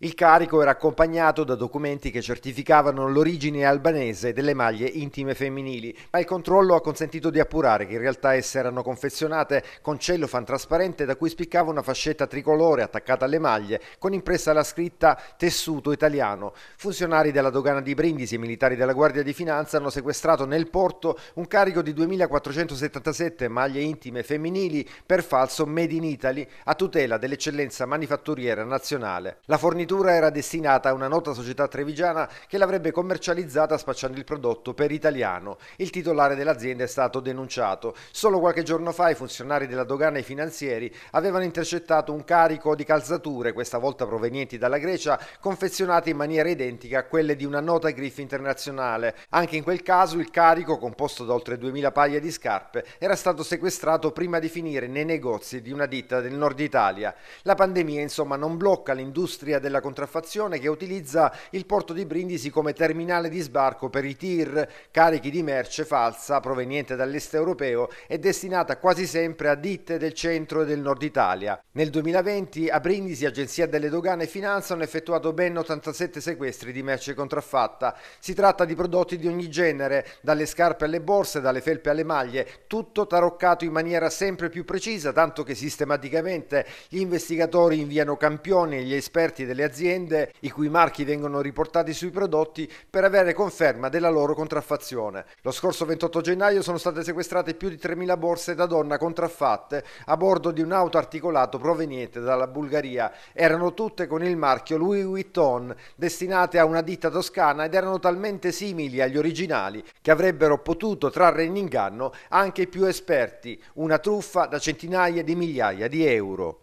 Il carico era accompagnato da documenti che certificavano l'origine albanese delle maglie intime femminili, ma il controllo ha consentito di appurare che in realtà esse erano confezionate con cellofan trasparente da cui spiccava una fascetta tricolore attaccata alle maglie con impressa la scritta tessuto italiano. Funzionari della dogana di Brindisi e militari della Guardia di Finanza hanno sequestrato nel porto un carico di 2477 maglie intime femminili per falso Made in Italy a tutela dell'eccellenza manifatturiera nazionale. La fornitura fornitura era destinata a una nota società trevigiana che l'avrebbe commercializzata spacciando il prodotto per italiano. Il titolare dell'azienda è stato denunciato. Solo qualche giorno fa i funzionari della dogana e i finanzieri avevano intercettato un carico di calzature, questa volta provenienti dalla Grecia, confezionate in maniera identica a quelle di una nota griff internazionale. Anche in quel caso il carico, composto da oltre 2000 paia di scarpe, era stato sequestrato prima di finire nei negozi di una ditta del nord Italia. La pandemia insomma non blocca l'industria della della contraffazione che utilizza il porto di Brindisi come terminale di sbarco per i tir carichi di merce falsa proveniente dall'est europeo e destinata quasi sempre a ditte del centro e del nord Italia. Nel 2020 a Brindisi Agenzia delle Dogane e Finanza hanno effettuato ben 87 sequestri di merce contraffatta. Si tratta di prodotti di ogni genere, dalle scarpe alle borse, dalle felpe alle maglie, tutto taroccato in maniera sempre più precisa, tanto che sistematicamente gli investigatori inviano campioni e gli esperti delle aziende i cui marchi vengono riportati sui prodotti per avere conferma della loro contraffazione. Lo scorso 28 gennaio sono state sequestrate più di 3.000 borse da donna contraffatte a bordo di un auto articolato proveniente dalla Bulgaria. Erano tutte con il marchio Louis Vuitton, destinate a una ditta toscana ed erano talmente simili agli originali che avrebbero potuto trarre in inganno anche i più esperti, una truffa da centinaia di migliaia di euro.